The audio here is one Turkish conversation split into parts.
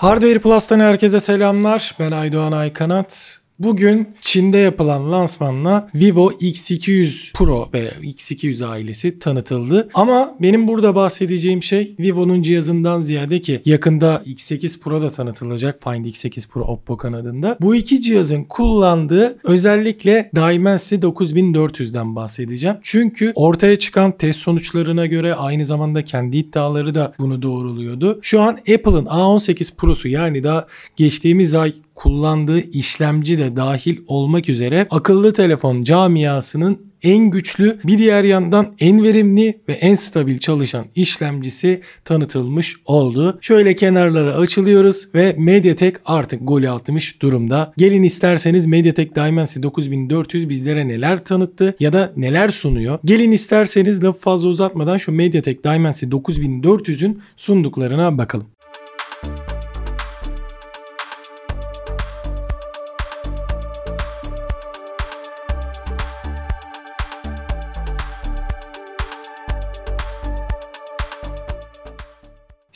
Hardware Plus'tan herkese selamlar. Ben Aydoğan Aykanat. Bugün Çin'de yapılan lansmanla Vivo X200 Pro ve X200 ailesi tanıtıldı. Ama benim burada bahsedeceğim şey Vivo'nun cihazından ziyade ki yakında X8 Pro da tanıtılacak Find X8 Pro Oppo kanadında. Bu iki cihazın kullandığı özellikle Dimensity 9400'den bahsedeceğim. Çünkü ortaya çıkan test sonuçlarına göre aynı zamanda kendi iddiaları da bunu doğruluyordu. Şu an Apple'ın A18 Pro'su yani daha geçtiğimiz ay kullandığı işlemci de dahil olmak üzere akıllı telefon camiasının en güçlü, bir diğer yandan en verimli ve en stabil çalışan işlemcisi tanıtılmış oldu. Şöyle kenarlara açılıyoruz ve Mediatek artık golü atmış durumda. Gelin isterseniz Mediatek Dimensity 9400 bizlere neler tanıttı ya da neler sunuyor. Gelin isterseniz lafı fazla uzatmadan şu Mediatek Dimensity 9400'ün sunduklarına bakalım.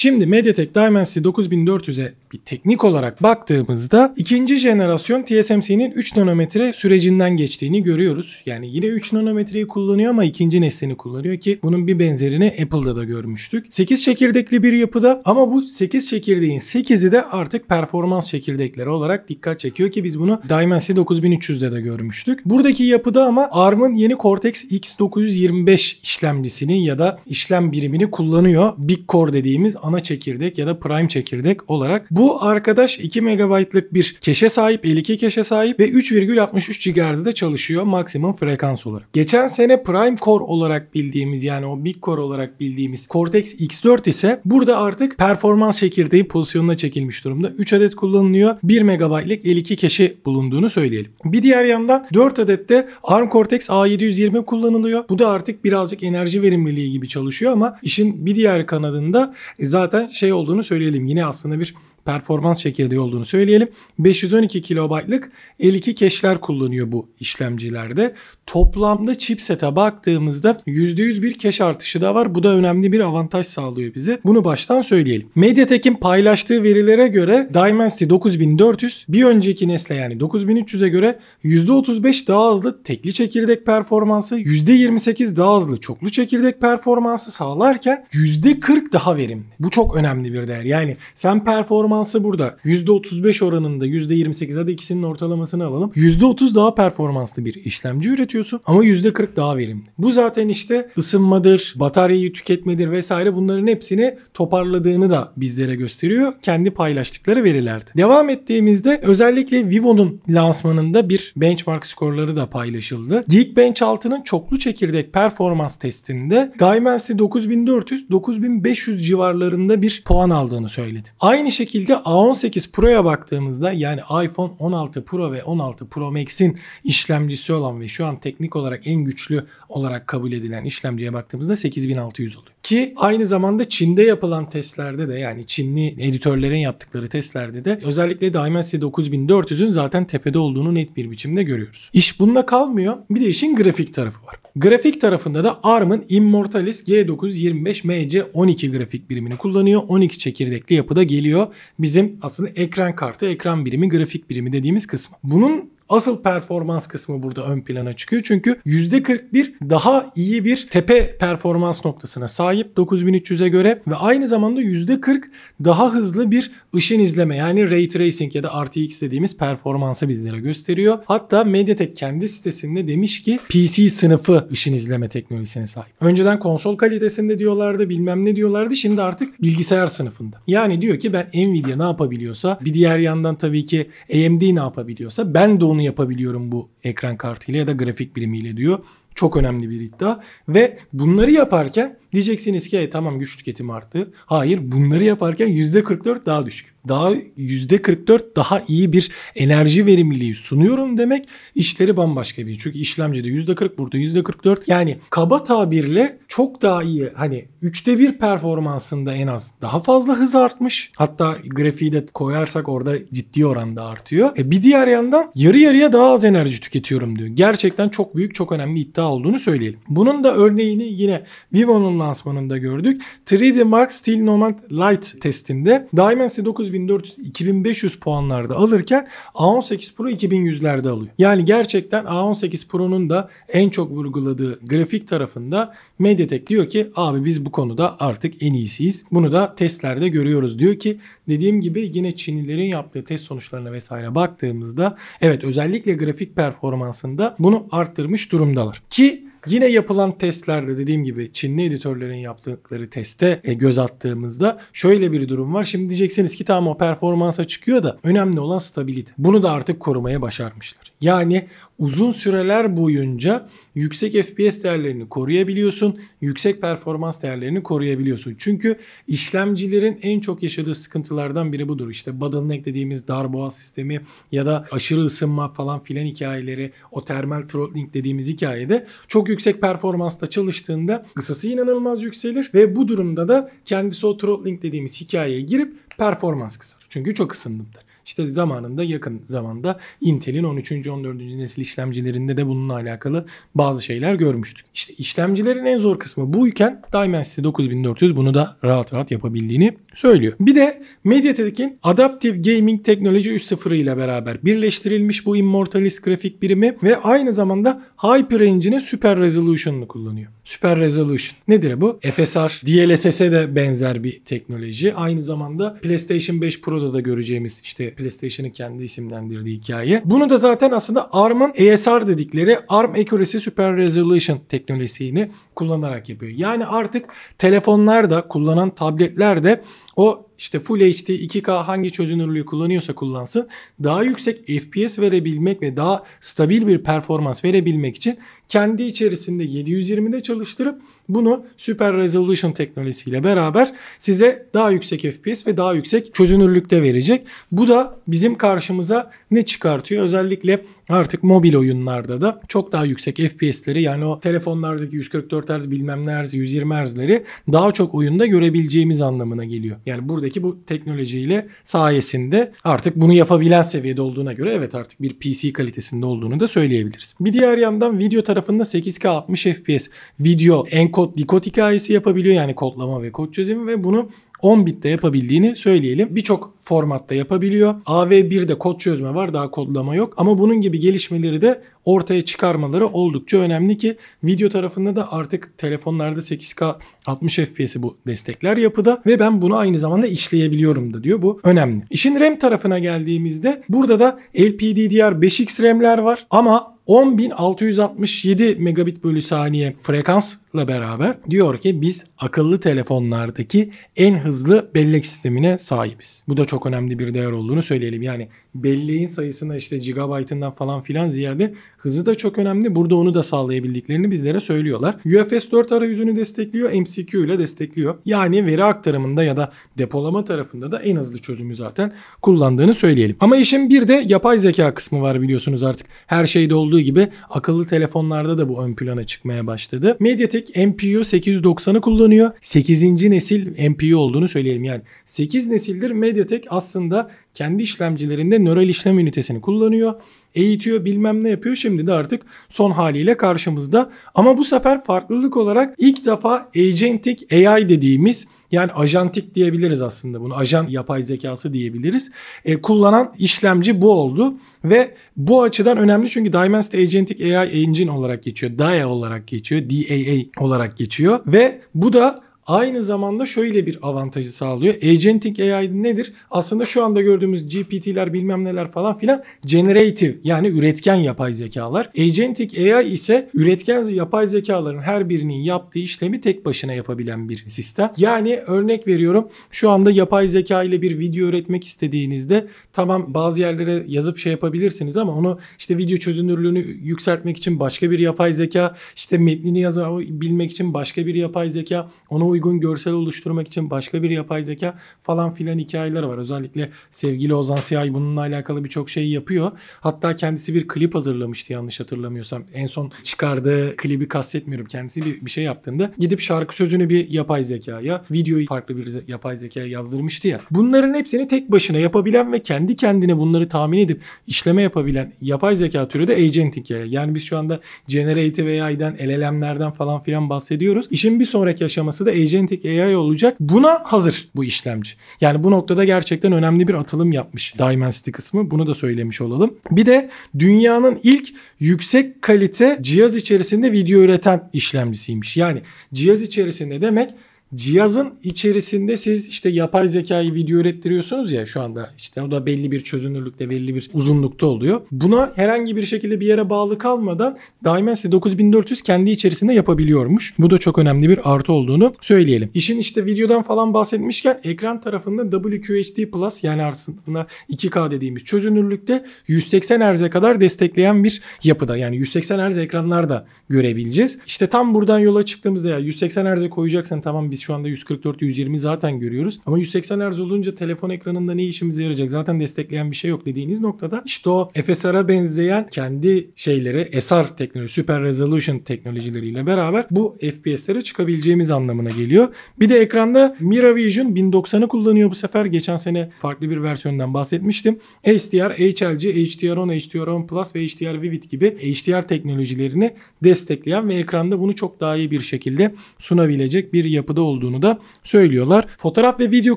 Şimdi Mediatek Dimensity 9400'e bir teknik olarak baktığımızda ikinci jenerasyon TSMC'nin 3 nanometre sürecinden geçtiğini görüyoruz. Yani yine 3 nanometreyi kullanıyor ama ikinci neslini kullanıyor ki bunun bir benzerini Apple'da da görmüştük. 8 çekirdekli bir yapıda ama bu 8 çekirdeğin 8'i de artık performans çekirdekleri olarak dikkat çekiyor ki biz bunu Dimensity 9300'de de görmüştük. Buradaki yapıda ama ARM'ın yeni Cortex X925 işlemcisini ya da işlem birimini kullanıyor. Big Core dediğimiz ana çekirdek ya da prime çekirdek olarak bu arkadaş 2 MB'lık bir keşe sahip, 52 keşe sahip ve 3,63 GHz'de çalışıyor maksimum frekans olarak. Geçen sene Prime Core olarak bildiğimiz yani o Big Core olarak bildiğimiz Cortex X4 ise burada artık performans çekirdeği pozisyonuna çekilmiş durumda. 3 adet kullanılıyor. 1 MB'lik 52 keşi bulunduğunu söyleyelim. Bir diğer yandan 4 adet de ARM Cortex A720 kullanılıyor. Bu da artık birazcık enerji verimliliği gibi çalışıyor ama işin bir diğer kanadında zaten şey olduğunu söyleyelim. Yine aslında bir performans çekirdeği olduğunu söyleyelim. 512 kilobaytlık 52 keşler kullanıyor bu işlemcilerde. Toplamda chipsete baktığımızda %100 bir keş artışı da var. Bu da önemli bir avantaj sağlıyor bize. Bunu baştan söyleyelim. MediaTek'in paylaştığı verilere göre Dimensity 9400 bir önceki nesle yani 9300'e göre %35 daha hızlı tekli çekirdek performansı, %28 daha hızlı çoklu çekirdek performansı sağlarken %40 daha verimli. Bu çok önemli bir değer. Yani sen performans performansı burada. %35 oranında %28 hadi ikisinin ortalamasını alalım. %30 daha performanslı bir işlemci üretiyorsun ama %40 daha verimli. Bu zaten işte ısınmadır, bataryayı tüketmedir vesaire bunların hepsini toparladığını da bizlere gösteriyor. Kendi paylaştıkları verilerde. Devam ettiğimizde özellikle Vivo'nun lansmanında bir benchmark skorları da paylaşıldı. Geekbench 6'nın çoklu çekirdek performans testinde Dimensity 9400-9500 civarlarında bir puan aldığını söyledi. Aynı şekilde şekilde A18 Pro'ya baktığımızda yani iPhone 16 Pro ve 16 Pro Max'in işlemcisi olan ve şu an teknik olarak en güçlü olarak kabul edilen işlemciye baktığımızda 8600 oluyor. Ki aynı zamanda Çin'de yapılan testlerde de yani Çinli editörlerin yaptıkları testlerde de özellikle Dimensity 9400'ün zaten tepede olduğunu net bir biçimde görüyoruz. İş bununla kalmıyor. Bir de işin grafik tarafı var. Grafik tarafında da ARM'ın Immortalis G925MC12 grafik birimini kullanıyor. 12 çekirdekli yapıda geliyor. Bizim aslında ekran kartı, ekran birimi, grafik birimi dediğimiz kısmı. Bunun Asıl performans kısmı burada ön plana çıkıyor. Çünkü %41 daha iyi bir tepe performans noktasına sahip 9300'e göre ve aynı zamanda %40 daha hızlı bir ışın izleme yani Ray Tracing ya da RTX dediğimiz performansı bizlere gösteriyor. Hatta Mediatek kendi sitesinde demiş ki PC sınıfı ışın izleme teknolojisine sahip. Önceden konsol kalitesinde diyorlardı bilmem ne diyorlardı şimdi artık bilgisayar sınıfında. Yani diyor ki ben Nvidia ne yapabiliyorsa bir diğer yandan tabii ki AMD ne yapabiliyorsa ben de onu bunu yapabiliyorum bu ekran kartıyla ya da grafik birimiyle diyor. Çok önemli bir iddia ve bunları yaparken Diyeceksiniz ki e, tamam güç tüketimi arttı. Hayır bunları yaparken %44 daha düşük. Daha %44 daha iyi bir enerji verimliliği sunuyorum demek işleri bambaşka bir. Çünkü işlemcide %40 burada %44. Yani kaba tabirle çok daha iyi hani üçte bir performansında en az daha fazla hız artmış. Hatta grafiği de koyarsak orada ciddi oranda artıyor. E bir diğer yandan yarı yarıya daha az enerji tüketiyorum diyor. Gerçekten çok büyük çok önemli iddia olduğunu söyleyelim. Bunun da örneğini yine Vivo'nun Fusion lansmanında gördük. 3D Mark Steel Nomad Lite testinde Dimensity 9400-2500 puanlarda alırken A18 Pro 2100'lerde alıyor. Yani gerçekten A18 Pro'nun da en çok vurguladığı grafik tarafında Mediatek diyor ki abi biz bu konuda artık en iyisiyiz. Bunu da testlerde görüyoruz diyor ki dediğim gibi yine Çinlilerin yaptığı test sonuçlarına vesaire baktığımızda evet özellikle grafik performansında bunu arttırmış durumdalar. Ki Yine yapılan testlerde dediğim gibi Çinli editörlerin yaptıkları teste e, göz attığımızda şöyle bir durum var. Şimdi diyeceksiniz ki tamam o performansa çıkıyor da önemli olan stabilite. Bunu da artık korumaya başarmışlar. Yani uzun süreler boyunca yüksek FPS değerlerini koruyabiliyorsun, yüksek performans değerlerini koruyabiliyorsun. Çünkü işlemcilerin en çok yaşadığı sıkıntılardan biri budur. İşte bottleneck dediğimiz darboğaz sistemi ya da aşırı ısınma falan filan hikayeleri, o termal throttling dediğimiz hikayede çok yüksek performansta çalıştığında ısısı inanılmaz yükselir ve bu durumda da kendisi o throttling dediğimiz hikayeye girip performans kısar. Çünkü çok ısındımdır. İşte zamanında yakın zamanda Intel'in 13. 14. nesil işlemcilerinde de bununla alakalı bazı şeyler görmüştük. İşte işlemcilerin en zor kısmı buyken Dimensity 9400 bunu da rahat rahat yapabildiğini söylüyor. Bir de MediaTek'in Adaptive Gaming Teknoloji 3.0 ile beraber birleştirilmiş bu Immortalis grafik birimi ve aynı zamanda HyperEngine'in Super Resolution'unu kullanıyor. Super Resolution nedir bu? FSR, DLSS'e de benzer bir teknoloji. Aynı zamanda PlayStation 5 Pro'da da göreceğimiz işte Playstation'ı kendi isimlendirdiği hikaye. Bunu da zaten aslında ARM'ın ASR dedikleri ARM Accuracy Super Resolution teknolojisini kullanarak yapıyor. Yani artık telefonlar da kullanan tabletler de o işte Full HD 2K hangi çözünürlüğü kullanıyorsa kullansın daha yüksek FPS verebilmek ve daha stabil bir performans verebilmek için kendi içerisinde 720'de çalıştırıp bunu Super Resolution teknolojisiyle beraber size daha yüksek FPS ve daha yüksek çözünürlükte verecek. Bu da bizim karşımıza ne çıkartıyor? Özellikle artık mobil oyunlarda da çok daha yüksek FPS'leri yani o telefonlardaki 144 Hz bilmem ne Hz 120 Hz'leri daha çok oyunda görebileceğimiz anlamına geliyor. Yani burada Nvidia'daki bu teknolojiyle sayesinde artık bunu yapabilen seviyede olduğuna göre evet artık bir PC kalitesinde olduğunu da söyleyebiliriz. Bir diğer yandan video tarafında 8K 60 FPS video enkod dikot hikayesi yapabiliyor yani kodlama ve kod çözümü ve bunu 10 bitte yapabildiğini söyleyelim. Birçok formatta yapabiliyor. av 1 de kod çözme var daha kodlama yok. Ama bunun gibi gelişmeleri de ortaya çıkarmaları oldukça önemli ki video tarafında da artık telefonlarda 8K 60 fps bu destekler yapıda ve ben bunu aynı zamanda işleyebiliyorum da diyor. Bu önemli. İşin RAM tarafına geldiğimizde burada da LPDDR5X RAM'ler var ama 10.667 megabit bölü saniye frekansla beraber diyor ki biz akıllı telefonlardaki en hızlı bellek sistemine sahibiz. Bu da çok önemli bir değer olduğunu söyleyelim. Yani belleğin sayısına işte gigabaytından falan filan ziyade hızı da çok önemli. Burada onu da sağlayabildiklerini bizlere söylüyorlar. UFS 4 arayüzünü destekliyor. MCQ ile destekliyor. Yani veri aktarımında ya da depolama tarafında da en hızlı çözümü zaten kullandığını söyleyelim. Ama işin bir de yapay zeka kısmı var biliyorsunuz artık. Her şeyde olduğu olduğu gibi akıllı telefonlarda da bu ön plana çıkmaya başladı. MediaTek MPU 890'ı kullanıyor. 8. nesil MPU olduğunu söyleyelim. Yani 8 nesildir MediaTek aslında kendi işlemcilerinde nöral işlem ünitesini kullanıyor. Eğitiyor bilmem ne yapıyor. Şimdi de artık son haliyle karşımızda. Ama bu sefer farklılık olarak ilk defa agentic AI dediğimiz yani ajantik diyebiliriz aslında bunu. Ajan yapay zekası diyebiliriz. E, kullanan işlemci bu oldu ve bu açıdan önemli çünkü Dimensity Agentic AI Engine olarak geçiyor. DAE olarak geçiyor. DAA olarak geçiyor ve bu da Aynı zamanda şöyle bir avantajı sağlıyor. Agentic AI nedir? Aslında şu anda gördüğümüz GPT'ler bilmem neler falan filan generative yani üretken yapay zekalar. Agentic AI ise üretken yapay zekaların her birinin yaptığı işlemi tek başına yapabilen bir sistem. Yani örnek veriyorum şu anda yapay zeka ile bir video üretmek istediğinizde tamam bazı yerlere yazıp şey yapabilirsiniz ama onu işte video çözünürlüğünü yükseltmek için başka bir yapay zeka işte metnini yazabilmek için başka bir yapay zeka onu uygun görsel oluşturmak için başka bir yapay zeka falan filan hikayeler var. Özellikle sevgili Ozan Siyay bununla alakalı birçok şey yapıyor. Hatta kendisi bir klip hazırlamıştı yanlış hatırlamıyorsam. En son çıkardığı klibi kastetmiyorum. Kendisi bir, bir şey yaptığında gidip şarkı sözünü bir yapay zekaya, videoyu farklı bir yapay zekaya yazdırmıştı ya. Bunların hepsini tek başına yapabilen ve kendi kendine bunları tahmin edip işleme yapabilen yapay zeka türü de agentik ya. Yani biz şu anda generative AI'den, LLM'lerden falan filan bahsediyoruz. İşin bir sonraki aşaması da Agentic AI olacak. Buna hazır bu işlemci. Yani bu noktada gerçekten önemli bir atılım yapmış Dimensity kısmı. Bunu da söylemiş olalım. Bir de dünyanın ilk yüksek kalite cihaz içerisinde video üreten işlemcisiymiş. Yani cihaz içerisinde demek Cihazın içerisinde siz işte yapay zekayı video ürettiriyorsunuz ya şu anda işte o da belli bir çözünürlükte belli bir uzunlukta oluyor. Buna herhangi bir şekilde bir yere bağlı kalmadan Dimensity 9400 kendi içerisinde yapabiliyormuş. Bu da çok önemli bir artı olduğunu söyleyelim. İşin işte videodan falan bahsetmişken ekran tarafında WQHD Plus yani aslında 2K dediğimiz çözünürlükte 180 Hz'e kadar destekleyen bir yapıda. Yani 180 Hz ekranlar da görebileceğiz. İşte tam buradan yola çıktığımızda ya 180 Hz'e koyacaksan tamam biz biz şu anda 144 120 zaten görüyoruz. Ama 180 Hz olunca telefon ekranında ne işimize yarayacak? Zaten destekleyen bir şey yok dediğiniz noktada işte o FSR'a benzeyen kendi şeyleri SR teknoloji, Super Resolution teknolojileriyle beraber bu FPS'lere çıkabileceğimiz anlamına geliyor. Bir de ekranda Miravision 1090'ı kullanıyor bu sefer. Geçen sene farklı bir versiyondan bahsetmiştim. HDR, HLG, HDR10, HDR10 Plus ve HDR Vivid gibi HDR teknolojilerini destekleyen ve ekranda bunu çok daha iyi bir şekilde sunabilecek bir yapıda olduğunu da söylüyorlar. Fotoğraf ve video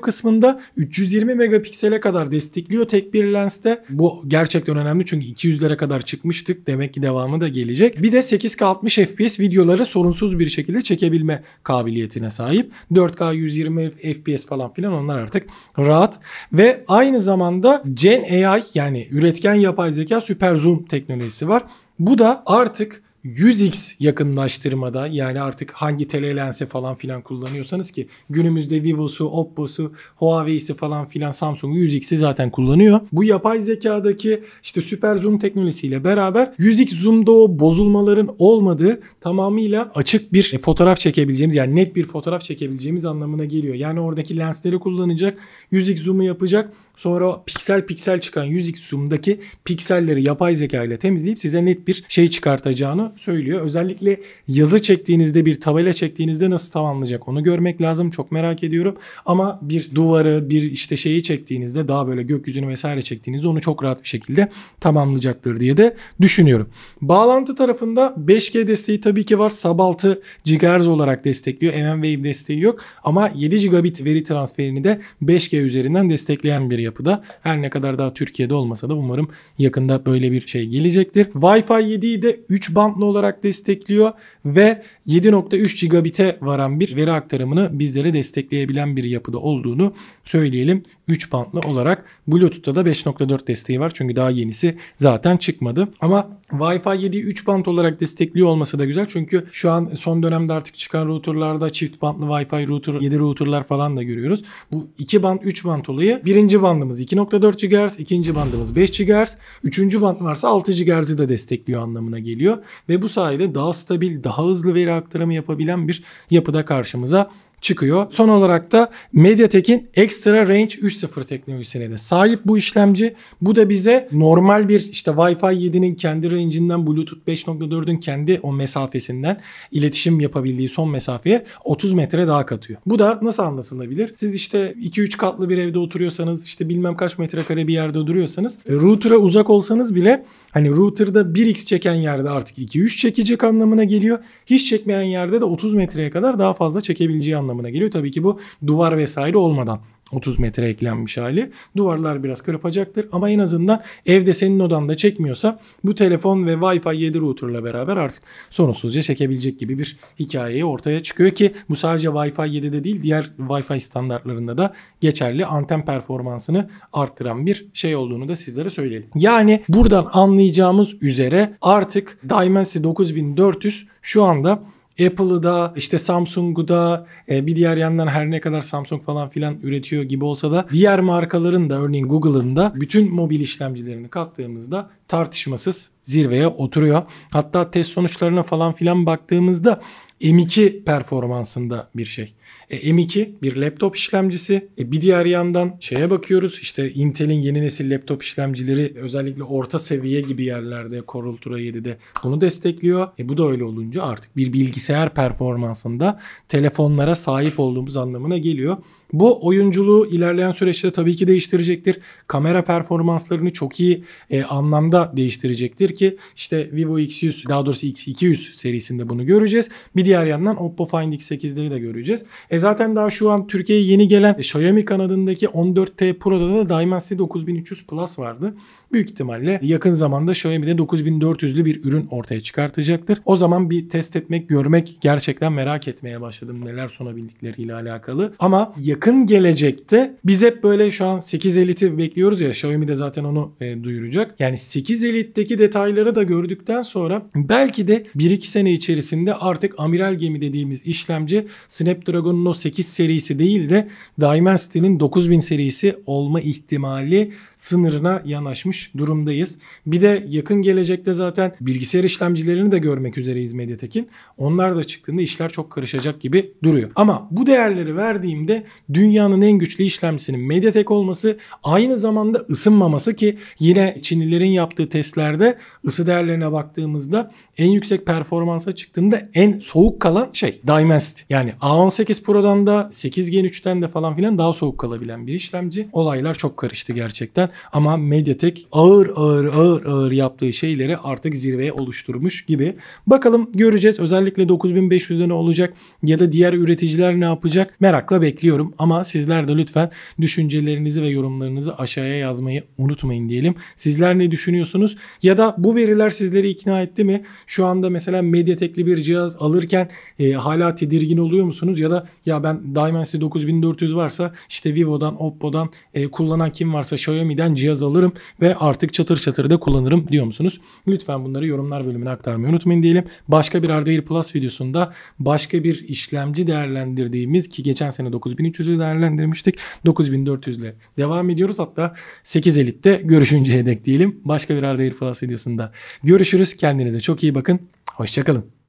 kısmında 320 megapiksele kadar destekliyor tek bir lenste. Bu gerçekten önemli çünkü 200'lere kadar çıkmıştık. Demek ki devamı da gelecek. Bir de 8K 60 FPS videoları sorunsuz bir şekilde çekebilme kabiliyetine sahip. 4K 120 FPS falan filan onlar artık rahat. Ve aynı zamanda Gen AI yani üretken yapay zeka süper zoom teknolojisi var. Bu da artık 100x yakınlaştırmada yani artık hangi telelense falan filan kullanıyorsanız ki günümüzde Vivo'su, Oppo'su, Huawei'si falan filan Samsung'u 100x'i zaten kullanıyor. Bu yapay zekadaki işte süper zoom teknolojisiyle beraber 100x zoom'da o bozulmaların olmadığı tamamıyla açık bir fotoğraf çekebileceğimiz yani net bir fotoğraf çekebileceğimiz anlamına geliyor. Yani oradaki lensleri kullanacak, 100x zoom'u yapacak sonra piksel piksel çıkan 100x zoom'daki pikselleri yapay zeka ile temizleyip size net bir şey çıkartacağını söylüyor. Özellikle yazı çektiğinizde bir tabela çektiğinizde nasıl tamamlayacak onu görmek lazım. Çok merak ediyorum. Ama bir duvarı bir işte şeyi çektiğinizde daha böyle gökyüzünü vesaire çektiğinizde onu çok rahat bir şekilde tamamlayacaktır diye de düşünüyorum. Bağlantı tarafında 5G desteği tabii ki var. Sub 6 GHz olarak destekliyor. mmWave desteği yok ama 7 gigabit veri transferini de 5G üzerinden destekleyen bir yapıda. Her ne kadar daha Türkiye'de olmasa da umarım yakında böyle bir şey gelecektir. Wi-Fi 7'yi de 3 band olarak destekliyor ve 7.3 gigabite varan bir veri aktarımını bizlere destekleyebilen bir yapıda olduğunu söyleyelim. 3 bantlı olarak Bluetooth'ta da 5.4 desteği var. Çünkü daha yenisi zaten çıkmadı. Ama Wi-Fi 7'yi 3 band olarak destekliyor olması da güzel. Çünkü şu an son dönemde artık çıkan routerlarda çift bandlı Wi-Fi router, 7 routerlar falan da görüyoruz. Bu 2 band 3 band olayı birinci bandımız 2.4 GHz, ikinci bandımız 5 GHz, üçüncü band varsa 6 GHz'i de destekliyor anlamına geliyor. Ve bu sayede daha stabil, daha hızlı veri aktarımı yapabilen bir yapıda karşımıza çıkıyor. Son olarak da MediaTek'in Extra Range 3.0 teknolojisine de sahip bu işlemci. Bu da bize normal bir işte Wi-Fi 7'nin kendi range'inden Bluetooth 5.4'ün kendi o mesafesinden iletişim yapabildiği son mesafeye 30 metre daha katıyor. Bu da nasıl anlatılabilir? Siz işte 2-3 katlı bir evde oturuyorsanız işte bilmem kaç metrekare bir yerde duruyorsanız e, router'a uzak olsanız bile hani router'da 1x çeken yerde artık 2-3 çekecek anlamına geliyor. Hiç çekmeyen yerde de 30 metreye kadar daha fazla çekebileceği anlamına anlamına geliyor. Tabii ki bu duvar vesaire olmadan 30 metre eklenmiş hali. Duvarlar biraz kırpacaktır ama en azından evde senin odanda çekmiyorsa bu telefon ve Wi-Fi 7 router'la beraber artık sorunsuzca çekebilecek gibi bir hikayeyi ortaya çıkıyor ki bu sadece Wi-Fi 7'de değil diğer Wi-Fi standartlarında da geçerli anten performansını arttıran bir şey olduğunu da sizlere söyleyelim. Yani buradan anlayacağımız üzere artık Dimensity 9400 şu anda Apple'ı da işte Samsung'u da e, bir diğer yandan her ne kadar Samsung falan filan üretiyor gibi olsa da diğer markaların da örneğin Google'ın da bütün mobil işlemcilerini kattığımızda tartışmasız zirveye oturuyor. Hatta test sonuçlarına falan filan baktığımızda M2 performansında bir şey. E, M2 bir laptop işlemcisi. E, bir diğer yandan şeye bakıyoruz İşte Intel'in yeni nesil laptop işlemcileri özellikle orta seviye gibi yerlerde Core Ultra 7'de bunu destekliyor. E, bu da öyle olunca artık bir bilgisayar performansında telefonlara sahip olduğumuz anlamına geliyor. Bu oyunculuğu ilerleyen süreçte tabii ki değiştirecektir. Kamera performanslarını çok iyi e, anlamda değiştirecektir ki işte Vivo X100 daha doğrusu X200 serisinde bunu göreceğiz. Bir diğer yandan Oppo Find X8'leri de göreceğiz. E zaten daha şu an Türkiye'ye yeni gelen e, Xiaomi kanadındaki 14T Pro'da da Dimensity 9300 Plus vardı. Büyük ihtimalle yakın zamanda Xiaomi de 9400'lü bir ürün ortaya çıkartacaktır. O zaman bir test etmek, görmek gerçekten merak etmeye başladım neler sunabildikleriyle alakalı. Ama yakın yakın gelecekte biz hep böyle şu an 8 Elite'i bekliyoruz ya Xiaomi de zaten onu e, duyuracak. Yani 8 Elite'deki detayları da gördükten sonra belki de 1-2 sene içerisinde artık amiral gemi dediğimiz işlemci Snapdragon'un o 8 serisi değil de Dimensity'nin 9000 serisi olma ihtimali sınırına yanaşmış durumdayız. Bir de yakın gelecekte zaten bilgisayar işlemcilerini de görmek üzereyiz Mediatek'in. Onlar da çıktığında işler çok karışacak gibi duruyor. Ama bu değerleri verdiğimde dünyanın en güçlü işlemcisinin Mediatek olması aynı zamanda ısınmaması ki yine Çinlilerin yaptığı testlerde ısı değerlerine baktığımızda en yüksek performansa çıktığında en soğuk kalan şey Dimensity. Yani A18 Pro'dan da 8 Gen 3'ten de falan filan daha soğuk kalabilen bir işlemci. Olaylar çok karıştı gerçekten ama Mediatek ağır ağır ağır ağır yaptığı şeyleri artık zirveye oluşturmuş gibi. Bakalım göreceğiz özellikle 9500'de ne olacak ya da diğer üreticiler ne yapacak merakla bekliyorum. Ama sizler de lütfen düşüncelerinizi ve yorumlarınızı aşağıya yazmayı unutmayın diyelim. Sizler ne düşünüyorsunuz? Ya da bu veriler sizleri ikna etti mi? Şu anda mesela Mediatek'li bir cihaz alırken e, hala tedirgin oluyor musunuz? Ya da ya ben Dimensity 9400 varsa işte Vivo'dan, Oppo'dan e, kullanan kim varsa Xiaomi'den cihaz alırım ve artık çatır çatır da kullanırım diyor musunuz? Lütfen bunları yorumlar bölümüne aktarmayı unutmayın diyelim. Başka bir Hardware Plus videosunda başka bir işlemci değerlendirdiğimiz ki geçen sene 9300 9500'ü değerlendirmiştik. 9400 ile devam ediyoruz. Hatta 8 elitte görüşünceye dek diyelim. Başka bir Arda Plus videosunda görüşürüz. Kendinize çok iyi bakın. Hoşçakalın.